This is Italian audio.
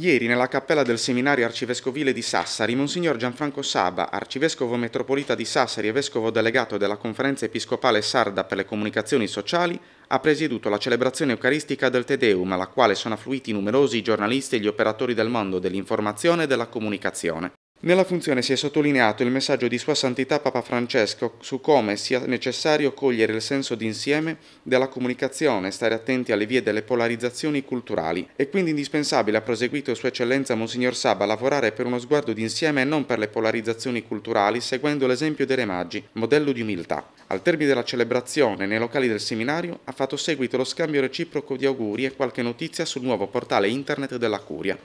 Ieri nella cappella del seminario arcivescovile di Sassari, Monsignor Gianfranco Saba, arcivescovo metropolita di Sassari e vescovo delegato della Conferenza Episcopale Sarda per le Comunicazioni Sociali, ha presieduto la celebrazione eucaristica del Tedeum, alla quale sono affluiti numerosi giornalisti e gli operatori del mondo dell'informazione e della comunicazione. Nella funzione si è sottolineato il messaggio di Sua Santità Papa Francesco su come sia necessario cogliere il senso d'insieme della comunicazione, stare attenti alle vie delle polarizzazioni culturali. È quindi indispensabile, ha proseguito Sua Eccellenza Monsignor Saba, lavorare per uno sguardo d'insieme e non per le polarizzazioni culturali, seguendo l'esempio dei Re Maggi, modello di umiltà. Al termine della celebrazione, nei locali del seminario, ha fatto seguito lo scambio reciproco di auguri e qualche notizia sul nuovo portale internet della Curia.